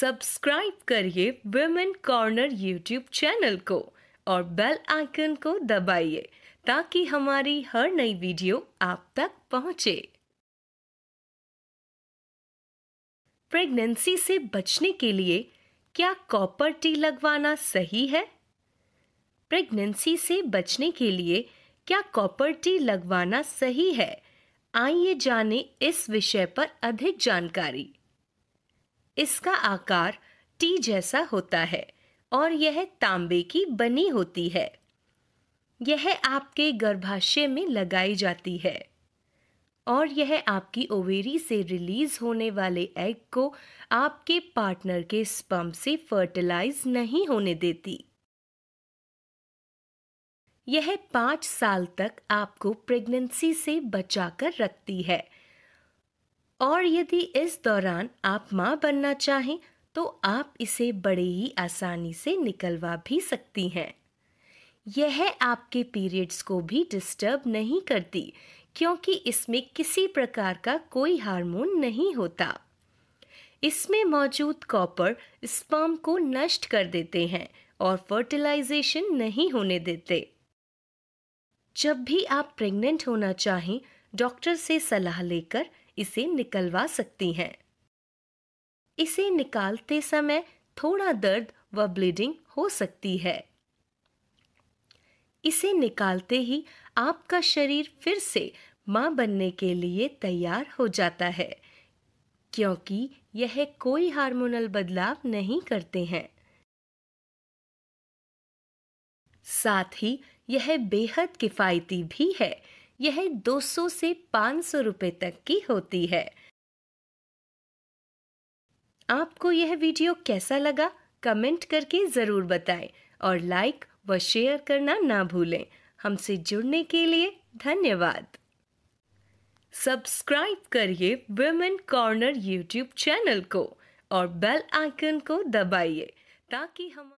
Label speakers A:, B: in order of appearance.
A: subscribe करिए women corner YouTube channel को और बेल आइकन को दबाइए ताकि हमारी हर नई वीडियो आप तक पहुंचे प्रेगनेंसी से बचने के लिए क्या कॉपर टी लगवाना सही है प्रेगनेंसी से बचने के लिए क्या कॉपर टी लगवाना सही है आइए जाने इस विषय पर अधिक जानकारी इसका आकार टी जैसा होता है और यह तांबे की बनी होती है यह आपके गर्भाशय में लगाई जाती है और यह आपकी ओवेरी से रिलीज होने वाले एग को आपके पार्टनर के स्पम से फर्टिलाइज नहीं होने देती यह पांच साल तक आपको प्रेगनेंसी से बचाकर रखती है और यदि इस दौरान आप माँ बनना चाहें तो आप इसे बड़े ही आसानी से निकलवा भी सकती हैं यह आपके पीरियड्स को भी डिस्टर्ब नहीं करती क्योंकि इसमें किसी प्रकार का कोई हार्मोन नहीं होता इसमें मौजूद कॉपर स्पर्म को नष्ट कर देते हैं और फर्टिलाइजेशन नहीं होने देते जब भी आप प्रेग्नेंट होना चाहें डॉक्टर से सलाह लेकर इसे निकलवा सकती हैं इसे निकालते समय थोड़ा दर्द व ब्लीडिंग हो सकती है इसे निकालते ही आपका शरीर फिर से मां बनने के लिए तैयार हो जाता है क्योंकि यह कोई हार्मोनल बदलाव नहीं करते हैं साथ ही यह बेहद किफ़ायती भी है यह 200 से 500 रुपए तक की होती है आपको यह वीडियो कैसा लगा कमेंट करके ज़रूर बताएं और लाइक व शेयर करना ना भूलें हमसे जुड़ने के लिए धन्यवाद सब्सक्राइब करिए वेमेन कॉर्नर यूट्यूब चैनल को और बेल आइकन को दबाइए ताकि हम